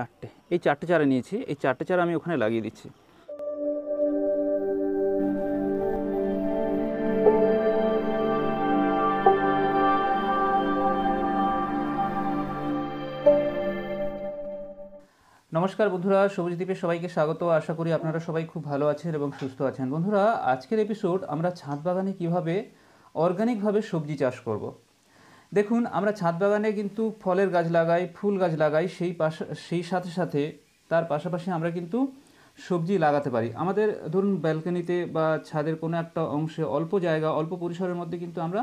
চারটে এই চারটে চারা নিয়েছি এই চারটে চারা আমি ওখানে লাগিয়ে দিচ্ছি নমস্কার বন্ধুরা সবুজ সবাইকে স্বাগত আশা করি আপনারা সবাই খুব ভালো আছেন এবং সুস্থ আছেন বন্ধুরা আজকের এপিসোড আমরা ছাদ বাগানে কীভাবে অর্গানিকভাবে সবজি চাষ করবো দেখুন আমরা ছাদ বাগানে কিন্তু ফলের গাছ লাগাই ফুল গাছ লাগাই সেই পাশা সেই সাথে সাথে তার পাশাপাশি আমরা কিন্তু সবজি লাগাতে পারি আমাদের ধরুন ব্যালকনিতে বা ছাদের কোনো একটা অংশে অল্প জায়গা অল্প পরিসরের মধ্যে কিন্তু আমরা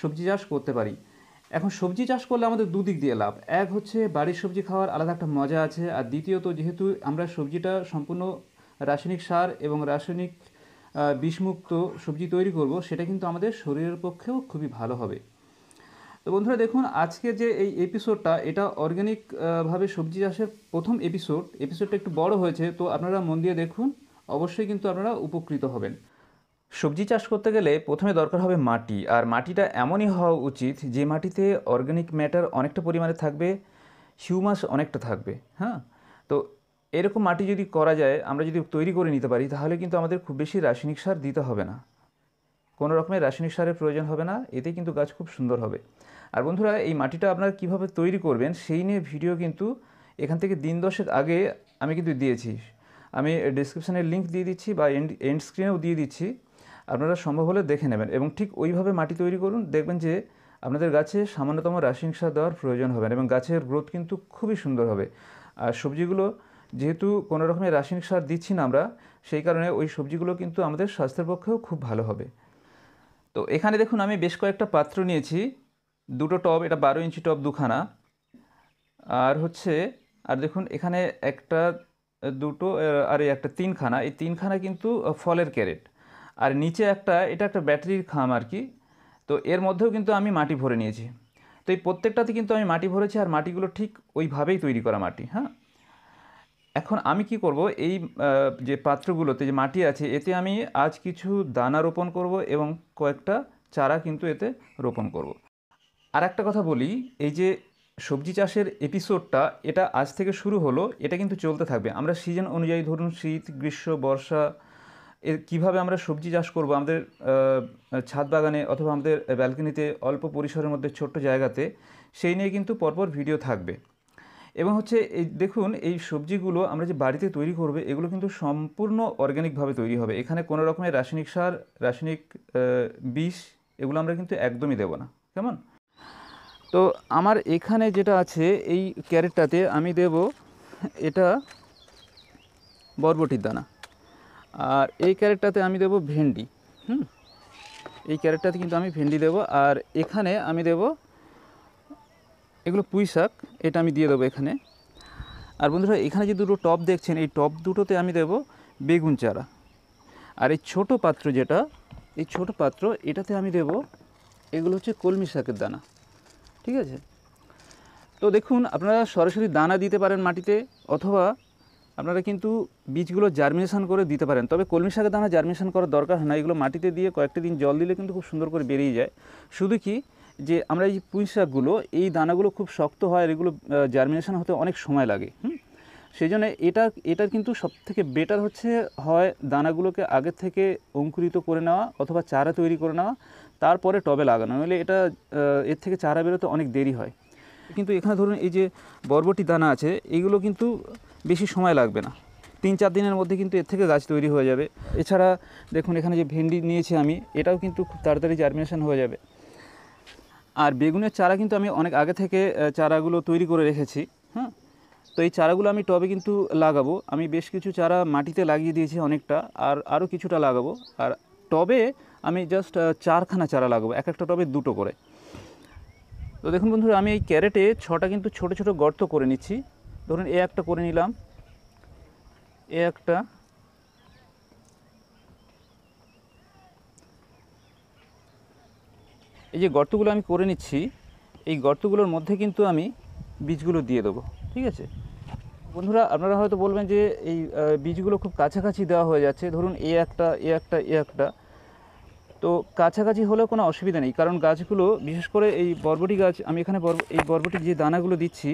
সবজি চাষ করতে পারি এখন সবজি চাষ করলে আমাদের দুদিক দিয়ে লাভ এক হচ্ছে বাড়ির সবজি খাওয়ার আলাদা একটা মজা আছে আর দ্বিতীয়ত যেহেতু আমরা সবজিটা সম্পূর্ণ রাসায়নিক সার এবং রাসায়নিক বিষমুক্ত সবজি তৈরি করব সেটা কিন্তু আমাদের শরীরের পক্ষেও খুবই ভালো হবে তো বন্ধুরা দেখুন আজকে যে এই এপিসোডটা এটা অর্গ্যানিকভাবে সবজি চাষের প্রথম এপিসোড এপিসোডটা একটু বড় হয়েছে তো আপনারা মন দিয়ে দেখুন অবশ্যই কিন্তু আপনারা উপকৃত হবেন সবজি চাষ করতে গেলে প্রথমে দরকার হবে মাটি আর মাটিটা এমনই হওয়া উচিত যে মাটিতে অর্গ্যানিক ম্যাটার অনেকটা পরিমাণে থাকবে হিউমাস অনেকটা থাকবে হ্যাঁ তো এরকম মাটি যদি করা যায় আমরা যদি তৈরি করে নিতে পারি তাহলে কিন্তু আমাদের খুব বেশি রাসায়নিক সার দিতে হবে না কোনো রকমের রাসায়নিক সারের প্রয়োজন হবে না এতে কিন্তু গাছ খুব সুন্দর হবে আর বন্ধুরা এই মাটিটা আপনারা কিভাবে তৈরি করবেন সেই নিয়ে ভিডিও কিন্তু এখান থেকে দিন দশের আগে আমি কিন্তু দিয়েছি আমি ডিসক্রিপশানের লিঙ্ক দিয়ে দিচ্ছি বা এন্ড এন্ড স্ক্রিনেও দিয়ে দিচ্ছি আপনারা সম্ভব হলে দেখে নেবেন এবং ঠিক ওইভাবে মাটি তৈরি করুন দেখবেন যে আপনাদের গাছে সামান্যতম রাসায়নিক সার দেওয়ার প্রয়োজন হবে না এবং গাছের গ্রোথ কিন্তু খুবই সুন্দর হবে আর সবজিগুলো যেহেতু কোনো রকমের রাসায়নিক সার দিচ্ছি না আমরা সেই কারণে ওই সবজিগুলো কিন্তু আমাদের স্বাস্থ্যের পক্ষেও খুব ভালো হবে তো এখানে দেখুন আমি বেশ কয়েকটা পাত্র নিয়েছি দুটো টব এটা বারো ইঞ্চি টব দুখানা আর হচ্ছে আর দেখুন এখানে একটা দুটো আর একটা তিনখানা এই তিনখানা কিন্তু ফলের ক্যারেট আর নিচে একটা এটা একটা ব্যাটারির খাম আর কি তো এর মধ্যেও কিন্তু আমি মাটি ভরে নিয়েছি তো এই প্রত্যেকটাতে কিন্তু আমি মাটি ভরেছি আর মাটিগুলো ঠিক ওইভাবেই তৈরি করা মাটি হ্যাঁ এখন আমি কি করব এই যে পাত্রগুলোতে যে মাটি আছে এতে আমি আজ কিছু দানা রোপণ করব এবং কয়েকটা চারা কিন্তু এতে রোপণ করব আর একটা কথা বলি এই যে সবজি চাষের এপিসোডটা এটা আজ থেকে শুরু হলো এটা কিন্তু চলতে থাকবে আমরা সিজন অনুযায়ী ধরুন শীত গ্রীষ্ম বর্ষা এর কীভাবে আমরা সবজি চাষ করব আমাদের ছাদ বাগানে অথবা আমাদের ব্যালকনিতে অল্প পরিসরের মধ্যে ছোট্ট জায়গাতে সেই নিয়ে কিন্তু পরপর ভিডিও থাকবে এবং হচ্ছে এই দেখুন এই সবজিগুলো আমরা যে বাড়িতে তৈরি করবে এগুলো কিন্তু সম্পূর্ণ অর্গ্যানিকভাবে তৈরি হবে এখানে কোনো রকমের রাসায়নিক সার রাসায়নিক বিষ এগুলো আমরা কিন্তু একদমই দেব না কেমন তো আমার এখানে যেটা আছে এই ক্যারেটটাতে আমি দেব এটা বরবটির দানা আর এই ক্যারেটটাতে আমি দেব ভেন্ডি হুম এই ক্যারেটটাতে কিন্তু আমি ভেন্ডি দেব আর এখানে আমি দেব এগুলো পুঁই শাক এটা আমি দিয়ে দেবো এখানে আর বন্ধুরা এখানে যে দুটো টপ দেখছেন এই টপ দুটোতে আমি দেব বেগুন চারা আর এই ছোট পাত্র যেটা এই ছোট পাত্র এটাতে আমি দেব এগুলো হচ্ছে কলমি শাকের দানা ঠিক আছে তো দেখুন আপনারা সরাসরি দানা দিতে পারেন মাটিতে অথবা আপনারা কিন্তু বীজগুলো জার্মিনেশান করে দিতে পারেন তবে কলমি শাকের দানা জার্মিনেশান করার দরকার হয় না এগুলো মাটিতে দিয়ে কয়েকটি দিন জল দিলে কিন্তু খুব সুন্দর করে বেরিয়ে যায় শুধু কি যে আমরা এই পুঁই শাকগুলো এই দানাগুলো খুব শক্ত হয় আর এগুলো জার্মিনেশান হতে অনেক সময় লাগে সেই জন্য এটা এটার কিন্তু সবথেকে বেটার হচ্ছে হয় দানাগুলোকে আগে থেকে অঙ্কুরিত করে নেওয়া অথবা চারা তৈরি করে নেওয়া তারপরে টবে লাগানো নইলে এটা এর থেকে চারা বেরোতে অনেক দেরি হয় কিন্তু এখানে ধরুন এই যে বরবটি দানা আছে এগুলো কিন্তু বেশি সময় লাগবে না তিন চার দিনের মধ্যে কিন্তু এর থেকে গাছ তৈরি হয়ে যাবে এছাড়া দেখুন এখানে যে ভেন্ডি নিয়েছি আমি এটাও কিন্তু খুব তাড়াতাড়ি জার্মিনেশন হয়ে যাবে আর বেগুনের চারা কিন্তু আমি অনেক আগে থেকে চারাগুলো তৈরি করে রেখেছি হ্যাঁ তো এই চারাগুলো আমি টবে কিন্তু লাগাবো আমি বেশ কিছু চারা মাটিতে লাগিয়ে দিয়েছি অনেকটা আর আরও কিছুটা লাগাবো আর টবে আমি জাস্ট চারখানা চারা লাগাবো এক একটা টবে দুটো করে তো দেখুন বন্ধুরা আমি এই ক্যারেটে ছটা কিন্তু ছোট ছোট গর্ত করে নিচ্ছি ধরুন এ একটা করে নিলাম এ একটা এই যে গর্তগুলো আমি করে নিচ্ছি এই গর্তগুলোর মধ্যে কিন্তু আমি বীজগুলো দিয়ে দেবো ঠিক আছে বন্ধুরা আপনারা হয়তো বলবেন যে এই বীজগুলো খুব কাছাকাছি দেওয়া হয়ে যাচ্ছে ধরুন এ একটা এ একটা এ একটা তো কাছাকাছি হলেও কোনো অসুবিধা নেই কারণ গাছগুলো বিশেষ করে এই বরবটি গাছ আমি এখানে এই বরবটির যে দানাগুলো দিচ্ছি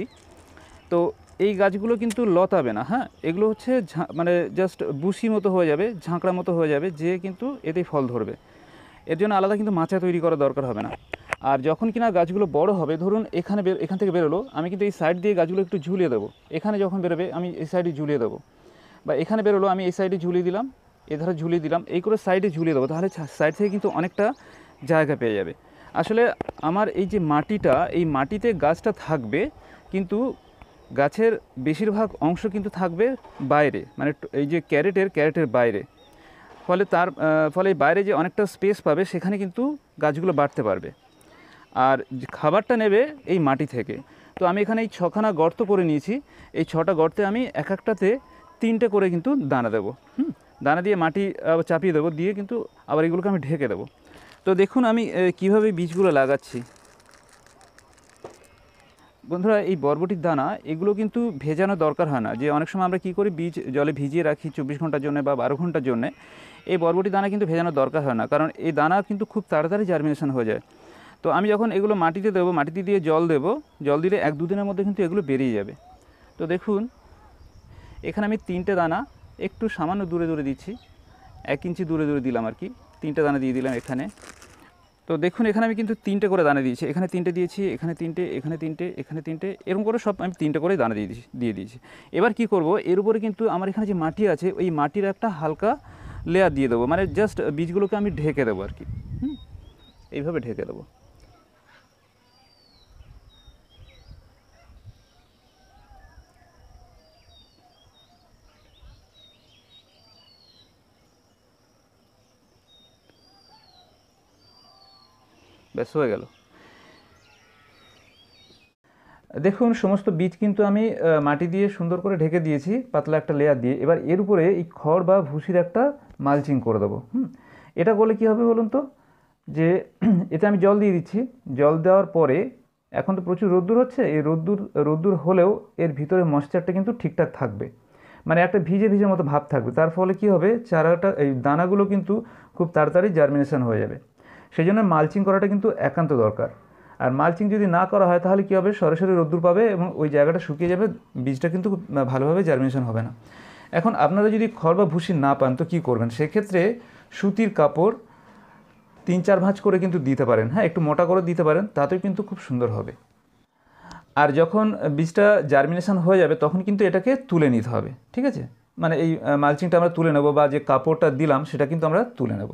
তো এই গাছগুলো কিন্তু লতাবে না হ্যাঁ এগুলো হচ্ছে মানে জাস্ট বুসি মতো হয়ে যাবে ঝাঁকড়া মতো হয়ে যাবে যে কিন্তু এতেই ফল ধরবে এর জন্য আলাদা কিন্তু মাচা তৈরি করা দরকার হবে না আর যখন কিনা গাছগুলো বড় হবে ধরুন এখানে এখান থেকে বেরোলো আমি কিন্তু এই সাইড দিয়ে গাছগুলো একটু ঝুলিয়ে দেবো এখানে যখন বেরোবে আমি এই সাইডে ঝুলিয়ে দেবো বা এখানে বেরোলো আমি এই সাইডে ঝুলিয়ে দিলাম এধারে ঝুলিয়ে দিলাম এই করে সাইডে ঝুলিয়ে দেবো তাহলে সাইড থেকে কিন্তু অনেকটা জায়গা পেয়ে যাবে আসলে আমার এই যে মাটিটা এই মাটিতে গাছটা থাকবে কিন্তু গাছের বেশিরভাগ অংশ কিন্তু থাকবে বাইরে মানে এই যে ক্যারেটের ক্যারেটের বাইরে ফলে তার ফলে বাইরে যে অনেকটা স্পেস পাবে সেখানে কিন্তু গাছগুলো বাড়তে পারবে আর খাবারটা নেবে এই মাটি থেকে তো আমি এখানে এই ছখানা গর্ত করে নিয়েছি এই ছটা গর্তে আমি এক একটাতে তিনটে করে কিন্তু দানা দেবো দানা দিয়ে মাটি চাপিয়ে দেবো দিয়ে কিন্তু আবার এগুলোকে আমি ঢেকে দেবো তো দেখুন আমি কিভাবে বীজগুলো লাগাচ্ছি বন্ধুরা এই বরবটির দানা এগুলো কিন্তু ভেজানো দরকার হয় না যে অনেক সময় আমরা কী করি বীজ জলে ভিজিয়ে রাখি চব্বিশ ঘন্টার জন্য বা বারো ঘন্টার জন্য এই বরবটি দানা কিন্তু ভেজানো দরকার হয় না কারণ এই দানা কিন্তু খুব তাড়াতাড়ি জার্মিনেশন হয়ে যায় তো আমি যখন এগুলো মাটিতে দেবো মাটিতে দিয়ে জল দেব জল দিলে এক দুদিনের মধ্যে কিন্তু এগুলো বেরিয়ে যাবে তো দেখুন এখানে আমি তিনটে দানা একটু সামান্য দূরে দূরে দিচ্ছি এক ইঞ্চি দূরে দূরে দিলাম আর কি তিনটা দানা দিয়ে দিলাম এখানে তো দেখুন এখানে আমি কিন্তু তিনটে করে দানা দিয়েছি এখানে তিনটে দিয়েছি এখানে তিনটে এখানে তিনটে এখানে তিনটে এরকম করে সব আমি তিনটে করে দানা দিয়ে দিয়েছি দিয়ে দিয়েছি এবার কি করব এর উপরে কিন্তু আমার এখানে যে মাটি আছে ওই মাটির একটা হালকা লেয়ার দিয়ে দেবো মানে জাস্ট বীজগুলোকে আমি ঢেকে দেবো আর কি হুম এইভাবে ঢেকে দেবো ব্যস হয়ে গেল দেখুন সমস্ত বীজ কিন্তু আমি মাটি দিয়ে সুন্দর করে ঢেকে দিয়েছি পাতলা একটা লেয়ার দিয়ে এবার এর উপরে এই খড় বা ভুসির একটা মালচিং করে দেবো হুম এটা করলে কি হবে বলুন তো যে এতে আমি জল দিয়ে দিচ্ছি জল দেওয়ার পরে এখন তো প্রচুর রোদ্দুর হচ্ছে এই রোদ্দুর রোদ্দুর হলেও এর ভিতরে ময়েশ্চারটা কিন্তু ঠিকঠাক থাকবে মানে একটা ভিজে ভিজে মতো ভাব থাকবে তার ফলে কি হবে চারাটা এই দানাগুলো কিন্তু খুব তাড়াতাড়ি জার্মিনেশন হয়ে যাবে সেই জন্য মালচিং করাটা কিন্তু একান্ত দরকার আর মালচিং যদি না করা হয় তাহলে কী হবে সরাসরি রোদ্দুর পাবে এবং ওই জায়গাটা শুকিয়ে যাবে বীজটা কিন্তু ভালোভাবে জার্মিনেশন হবে না এখন আপনারা যদি খড় বা ভুসি না পান তো কী করবেন সেক্ষেত্রে সুতির কাপড় তিন চার ভাঁজ করে কিন্তু দিতে পারেন হ্যাঁ একটু মোটা করে দিতে পারেন তাতেও কিন্তু খুব সুন্দর হবে আর যখন বীজটা জার্মিনেশন হয়ে যাবে তখন কিন্তু এটাকে তুলে নিতে হবে ঠিক আছে মানে এই মালচিংটা আমরা তুলে নেব বা যে কাপড়টা দিলাম সেটা কিন্তু আমরা তুলে নেব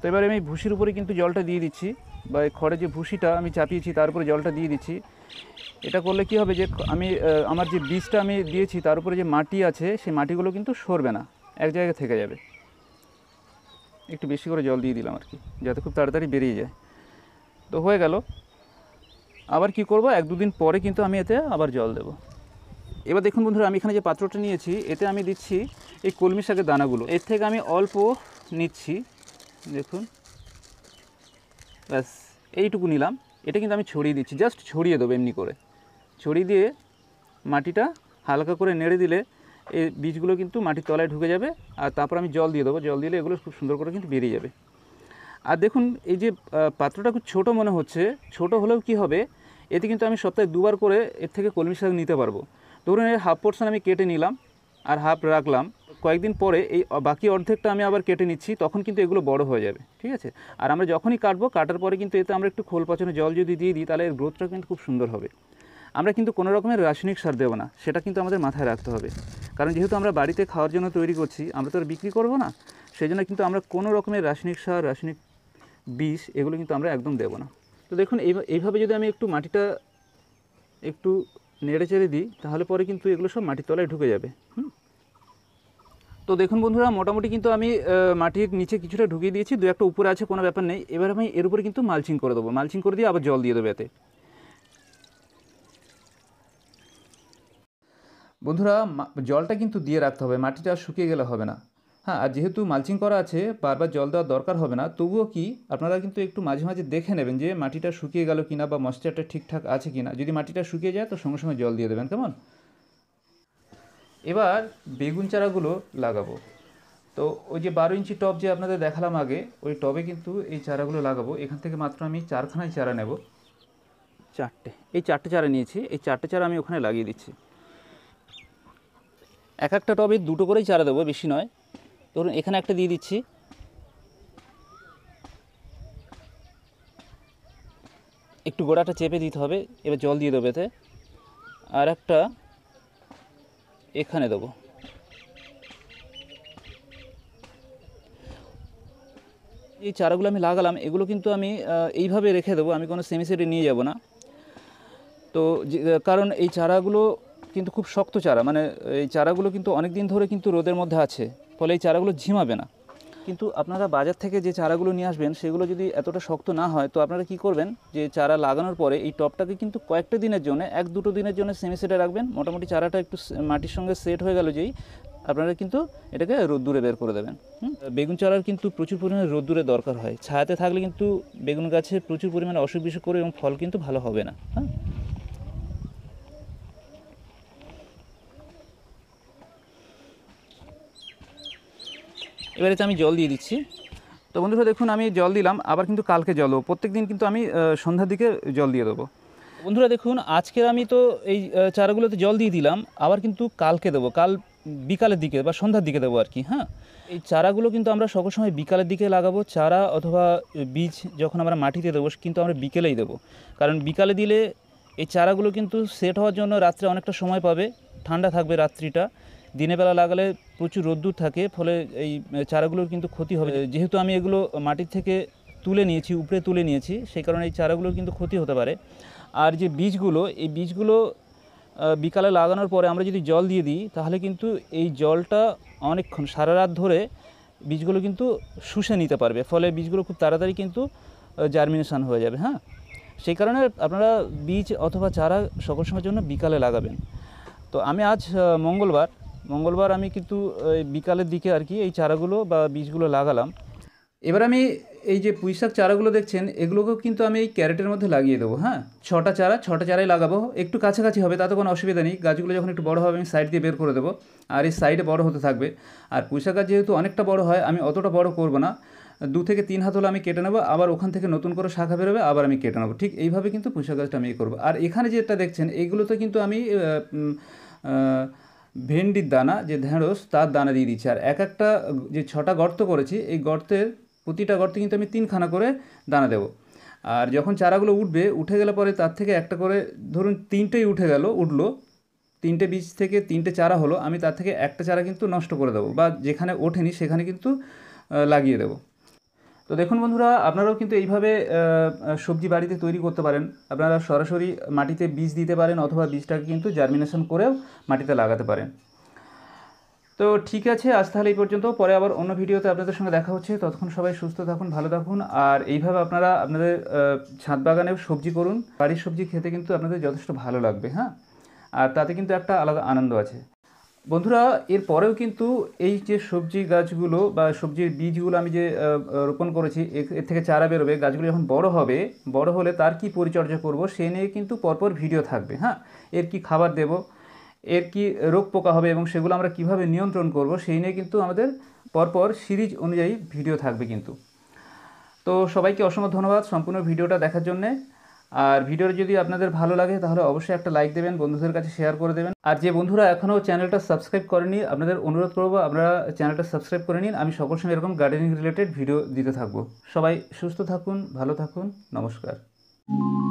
তো এবারে আমি ভুসির উপরে কিন্তু জলটা দিয়ে দিচ্ছি বা খড়ে যে ভুসিটা আমি চাপিয়েছি তার উপরে জলটা দিয়ে দিচ্ছি এটা করলে কি হবে যে আমি আমার যে বীজটা আমি দিয়েছি তার উপরে যে মাটি আছে সেই মাটিগুলো কিন্তু সরবে না এক জায়গায় থেকে যাবে একটু বেশি করে জল দিয়ে দিলাম আর কি যাতে খুব তাড়াতাড়ি বেরিয়ে যায় তো হয়ে গেল আবার কি করব এক দুদিন পরে কিন্তু আমি এতে আবার জল দেব এবার দেখুন বন্ধুরা আমি এখানে যে পাত্রটা নিয়েছি এতে আমি দিচ্ছি এই কলমি শাকের দানাগুলো এর থেকে আমি অল্প নিচ্ছি দেখুন ব্যাস এইটুকু নিলাম এটা কিন্তু আমি ছড়িয়ে দিচ্ছি জাস্ট ছড়িয়ে দেবো এমনি করে ছড়িয়ে দিয়ে মাটিটা হালকা করে নেড়ে দিলে এই বীজগুলো কিন্তু মাটির তলায় ঢুকে যাবে আর তারপর আমি জল দিয়ে দেবো জল দিলে এগুলো খুব সুন্দর করে কিন্তু বেরিয়ে যাবে আর দেখুন এই যে পাত্রটা খুব ছোটো মনে হচ্ছে ছোট হলেও কি হবে এতে কিন্তু আমি সপ্তাহে দুবার করে এর থেকে কলমি শাক নিতে পারবো ধরুন এর হাফ পোর্শন আমি কেটে নিলাম আর হাফ রাখলাম কয়েকদিন পরে এই বাকি অর্ধেকটা আমি আবার কেটে নিচ্ছি তখন কিন্তু এগুলো বড় হয়ে যাবে ঠিক আছে আর আমরা যখনই কাটবো কাটার পরে কিন্তু এতে আমরা একটু খোল পচনে জল যদি দিয়ে দিই তাহলে এর গ্রোথটা কিন্তু খুব সুন্দর হবে আমরা কিন্তু কোনো রকমের রাসায়নিক সার দেবো না সেটা কিন্তু আমাদের মাথায় রাখতে হবে কারণ যেহেতু আমরা বাড়িতে খাওয়ার জন্য তৈরি করছি আমরা তো আর বিক্রি করবো না সেই জন্য কিন্তু আমরা কোনো রকমের রাসায়নিক সার রাসায়নিক বিষ এগুলো কিন্তু আমরা একদম দেবো না তো দেখুন এইভাবে যদি আমি একটু মাটিটা একটু নেড়ে চেড়ে দিই তাহলে পরে কিন্তু এগুলো সব মাটির তলায় ঢুকে যাবে হুম তো দেখুন বন্ধুরা মোটামুটি কিন্তু আমি মাটির নিচে কিছুটা ঢুকিয়ে দিয়েছি দু একটা উপরে আছে কোনো ব্যাপার নেই এবার আমি এর উপরে কিন্তু মালচিং করে দেবো মালচিং করে দিয়ে আবার জল দিয়ে দেবো এতে বন্ধুরা জলটা কিন্তু দিয়ে রাখতে হবে মাটিটা শুকিয়ে গেলে হবে না হ্যাঁ আর যেহেতু মালচিং করা আছে বারবার জল দেওয়ার দরকার হবে না তবুও কি আপনারা কিন্তু একটু মাঝে মাঝে দেখে নেবেন যে মাটিটা শুকিয়ে গেল কিনা বা মশ্চারটা ঠিকঠাক আছে কিনা যদি মাটিটা শুকিয়ে যায় তো সঙ্গে সঙ্গে জল দিয়ে দেবেন কেমন এবার বেগুন চারাগুলো লাগাবো তো ওই যে বারো ইঞ্চি টব যে আপনাদের দেখালাম আগে ওই টবে কিন্তু এই চারাগুলো লাগাবো এখান থেকে মাত্র আমি চারখানায় চারা নেব চারটে এই চারটে চারা নিয়েছি এই চারটে চারা আমি ওখানে লাগিয়ে দিচ্ছি এক একটা টবে দুটো করেই চারা দেবো বেশি নয় ধরুন এখানে একটা দিয়ে দিচ্ছি একটু গোড়াটা চেপে দিতে হবে এবার জল দিয়ে দেবে এতে আর একটা এখানে দেবো এই চারাগুলো আমি লাগালাম এগুলো কিন্তু আমি এইভাবে রেখে দেবো আমি কোনো সেমিসেটে নিয়ে যাব না তো কারণ এই চারাগুলো কিন্তু খুব শক্ত চারা মানে এই চারাগুলো কিন্তু অনেক দিন ধরে কিন্তু রোদের মধ্যে আছে ফলে এই চারাগুলো ঝিমাবে না কিন্তু আপনারা বাজার থেকে যে চারাগুলো নিয়ে আসবেন সেগুলো যদি এতটা শক্ত না হয় তো আপনারা কি করবেন যে চারা লাগানোর পরে এই টপটাকে কিন্তু কয়েকটা দিনের জন্য এক দুটো দিনের জন্য সেমি সেটে রাখবেন মোটামুটি চারাটা একটু মাটির সঙ্গে সেট হয়ে গেল যেই আপনারা কিন্তু এটাকে রোদ্দুরে বের করে দেবেন হুম বেগুন চারার কিন্তু প্রচুর পরিমাণে রোদ্দুরে দরকার হয় ছায়াতে থাকলে কিন্তু বেগুন গাছে প্রচুর পরিমাণে অসুখ বিসুখ করে এবং ফল কিন্তু ভালো হবে না হ্যাঁ এবারে আমি জল দিয়ে দিচ্ছি তো বন্ধুরা দেখুন আমি জল দিলাম আবার কিন্তু কালকে জল দেবো প্রত্যেক দিন কিন্তু আমি সন্ধ্যার দিকে জল দিয়ে দেবো বন্ধুরা দেখুন আজকের আমি তো এই চারাগুলোতে জল দিয়ে দিলাম আবার কিন্তু কালকে দেবো কাল বিকালের দিকে বা সন্ধ্যার দিকে দেবো আর কি হ্যাঁ এই চারাগুলো কিন্তু আমরা সকল সময় বিকালের দিকে লাগাবো চারা অথবা বীজ যখন আমরা মাটিতে দেবো কিন্তু আমরা বিকেলেই দেবো কারণ বিকালে দিলে এই চারাগুলো কিন্তু সেট হওয়ার জন্য রাত্রে অনেকটা সময় পাবে ঠান্ডা থাকবে রাত্রিটা দিনের বেলা লাগালে প্রচুর রোদ্দুর থাকে ফলে এই চারাগুলোর কিন্তু ক্ষতি হবে যেহেতু আমি এগুলো মাটির থেকে তুলে নিয়েছি উপরে তুলে নিয়েছি সেই কারণে এই চারাগুলোর কিন্তু ক্ষতি হতে পারে আর যে বীজগুলো এই বীজগুলো বিকালে লাগানোর পরে আমরা যদি জল দিয়ে দিই তাহলে কিন্তু এই জলটা অনেকক্ষণ সারা রাত ধরে বীজগুলো কিন্তু শুষে নিতে পারবে ফলে বীজগুলো খুব তাড়াতাড়ি কিন্তু জার্মিনেশান হয়ে যাবে হ্যাঁ সেই কারণে আপনারা বীজ অথবা চারা সকল সময়ের জন্য বিকালে লাগাবেন তো আমি আজ মঙ্গলবার মঙ্গলবার আমি কিন্তু বিকালের দিকে আর কি এই চারাগুলো বা বীজগুলো লাগালাম এবার আমি এই যে পুঁইশাক চারাগুলো দেখছেন এগুলোকেও কিন্তু আমি এই ক্যারেটের মধ্যে লাগিয়ে দেবো হ্যাঁ ছটা চারা ছটা চারাই লাগাবো একটু কাছাকাছি হবে তাতে কোনো অসুবিধা নেই গাছগুলো যখন একটু বড় হবে আমি সাইড দিয়ে বের করে দেবো আর এই সাইডে বড় হতে থাকবে আর পুঁইশাক গাছ যেহেতু অনেকটা বড় হয় আমি অতটা বড় করব না দু থেকে তিন হাত হলে আমি কেটে নেবো আবার ওখান থেকে নতুন করে শাখা বেরোবে আবার আমি কেটে নেবো ঠিক এইভাবে কিন্তু পুঁইশাক গাছটা আমি করবো আর এখানে যেটা দেখছেন তো কিন্তু আমি ভেন্ডির দানা যে ঢেঁড়স তার দানা দিয়ে দিচ্ছি আর এক একটা যে ছটা গর্ত করেছি এই গর্তের প্রতিটা গর্তে কিন্তু আমি তিনখানা করে দানা দেবো আর যখন চারাগুলো উঠবে উঠে গেলে পরে তার থেকে একটা করে ধরুন তিনটেই উঠে গেল উঠলো তিনটে বীজ থেকে তিনটে চারা হলো আমি তার থেকে একটা চারা কিন্তু নষ্ট করে দেবো বা যেখানে ওঠেনি সেখানে কিন্তু লাগিয়ে দেবো তো দেখুন বন্ধুরা আপনারাও কিন্তু এইভাবে সবজি বাড়িতে তৈরি করতে পারেন আপনারা সরাসরি মাটিতে বীজ দিতে পারেন অথবা বীজটাকে কিন্তু জার্মিনেশন করেও মাটিতে লাগাতে পারেন তো ঠিক আছে আজ তাহলে এই পর্যন্ত পরে আবার অন্য ভিডিওতে আপনাদের সঙ্গে দেখা হচ্ছে ততক্ষণ সবাই সুস্থ থাকুন ভালো থাকুন আর এইভাবে আপনারা আপনাদের ছাদ বাগানেও সবজি করুন বাড়ির সবজি খেতে কিন্তু আপনাদের যথেষ্ট ভালো লাগবে হ্যাঁ আর তাতে কিন্তু একটা আলাদা আনন্দ আছে বন্ধুরা এর পরেও কিন্তু এই যে সবজি গাছগুলো বা সবজির বীজগুলো আমি যে রোপণ করেছি এর থেকে চারা বেরোবে গাছগুলো যখন বড় হবে বড় হলে তার কি পরিচর্যা করব সে নিয়ে কিন্তু পরপর ভিডিও থাকবে হ্যাঁ এর কি খাবার দেব এর কি রোগ পোকা হবে এবং সেগুলো আমরা কিভাবে নিয়ন্ত্রণ করব সেই নিয়ে কিন্তু আমাদের পরপর সিরিজ অনুযায়ী ভিডিও থাকবে কিন্তু তো সবাইকে অসংখ্য ধন্যবাদ সম্পূর্ণ ভিডিওটা দেখার জন্যে আর ভিডিওটা যদি আপনাদের ভালো লাগে তাহলে অবশ্যই একটা লাইক দেবেন বন্ধুদের কাছে শেয়ার করে দেবেন আর যে বন্ধুরা এখনও চ্যানেলটা সাবস্ক্রাইব করেনি আপনাদের অনুরোধ করবো আপনারা চ্যানেলটা সাবস্ক্রাইব করে নিন আমি সকল সময় এরকম গার্ডেনিং রিলেটেড ভিডিও দিতে থাকবো সবাই সুস্থ থাকুন ভালো থাকুন নমস্কার